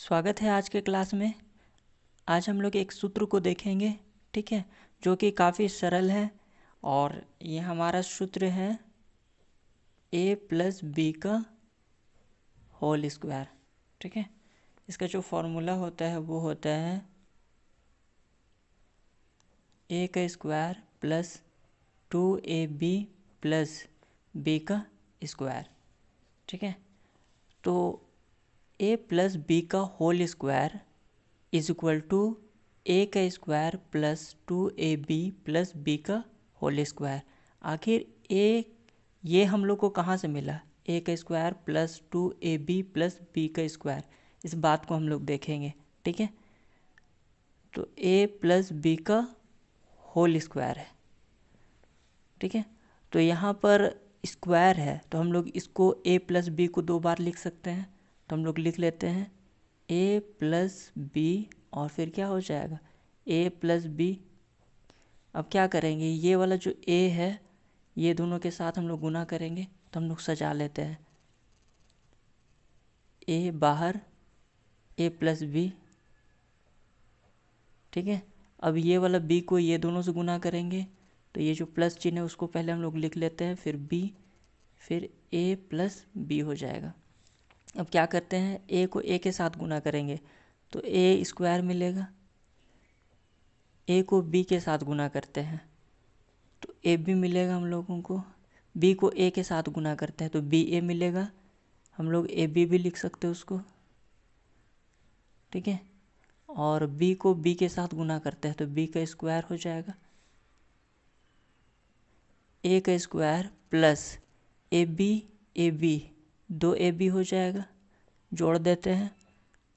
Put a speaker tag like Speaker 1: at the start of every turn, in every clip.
Speaker 1: स्वागत है आज के क्लास में आज हम लोग एक सूत्र को देखेंगे ठीक है जो कि काफ़ी सरल है और ये हमारा सूत्र है ए प्लस बी का होल स्क्वायर ठीक है इसका जो फॉर्मूला होता है वो होता है ए का square plus two A B plus B का स्क्वायर ठीक है तो ए प्लस बी का whole square is equal to A का square plus two A B plus B का होल स्क्वायर आखिर ए ये हम लोग को कहाँ से मिला ए का square plus two A B plus B का स्क्वायर इस बात को हम लोग देखेंगे ठीक है तो ए प्लस बी का होल स्क्वायर है ठीक है तो यहाँ पर स्क्वायर है तो हम लोग इसको ए प्लस बी को दो बार लिख सकते हैं तो हम लोग लिख लेते हैं ए प्लस बी और फिर क्या हो जाएगा ए प्लस बी अब क्या करेंगे ये वाला जो ए है ये दोनों के साथ हम लोग गुना करेंगे तो हम लोग सजा लेते हैं ए बाहर ए प्लस बी ठीक है अब ये वाला बी को ये दोनों से गुना करेंगे तो ये जो प्लस चिन्ह है उसको पहले हम लोग लिख लेते हैं फिर बी फिर ए प्लस बी हो जाएगा अब क्या करते हैं ए को ए के साथ गुना करेंगे तो ए स्क्वायर मिलेगा ए को बी के साथ गुना करते हैं तो ए बी मिलेगा हम लोगों को बी को ए के साथ गुना करते हैं तो बी ए मिलेगा हम लोग ए बी भी लिख सकते हैं उसको ठीक है और बी को बी के साथ गुना करते हैं तो बी का स्क्वायर हो जाएगा ए का square plus A B A B दो ए बी हो जाएगा जोड़ देते हैं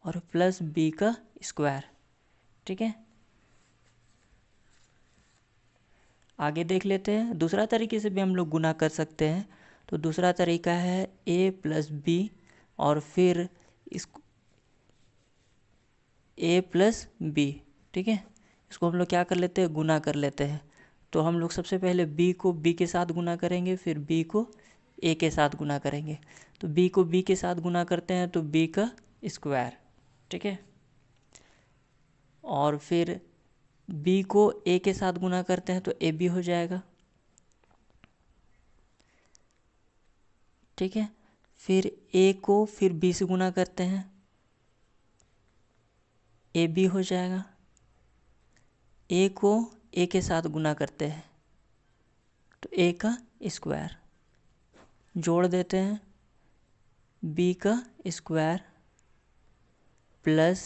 Speaker 1: और प्लस बी का स्क्वायर ठीक है आगे देख लेते हैं दूसरा तरीके से भी हम लोग गुना कर सकते हैं तो दूसरा तरीका है ए प्लस बी और फिर इस ए प्लस बी ठीक है इसको हम लोग क्या कर लेते हैं गुना कर लेते हैं तो हम लोग सबसे पहले बी को बी के साथ गुना करेंगे फिर बी को ए के साथ गुना करेंगे तो बी को बी के साथ गुना करते हैं तो बी का स्क्वायर ठीक है और फिर बी को ए के साथ गुना करते हैं तो ए बी हो जाएगा ठीक है फिर ए को फिर बी से गुना करते हैं ए बी हो जाएगा ए को ए के साथ गुना करते हैं तो ए का स्क्वायर जोड़ देते हैं बी का square plus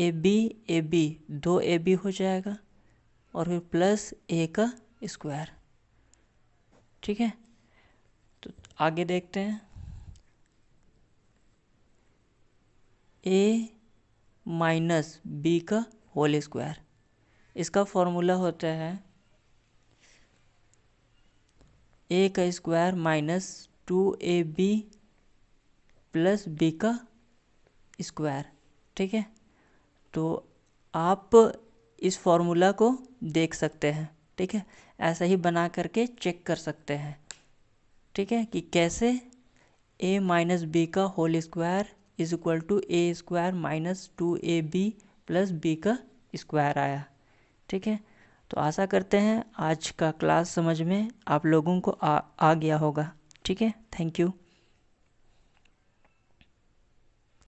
Speaker 1: A B A B दो ए बी हो जाएगा और फिर प्लस ए का स्क्वायर ठीक है तो आगे देखते हैं ए माइनस बी का होल स्क्वायर इसका फॉर्मूला होता है ए का square minus two A B plus B का स्क्वायर ठीक है तो आप इस फॉर्मूला को देख सकते हैं ठीक है ऐसा ही बना करके चेक कर सकते हैं ठीक है कि कैसे ए माइनस बी का whole square is equal to a square minus two A B plus B का स्क्वायर आया ठीक है तो आशा करते हैं आज का क्लास समझ में आप लोगों को आ, आ गया होगा ठीक है थैंक यू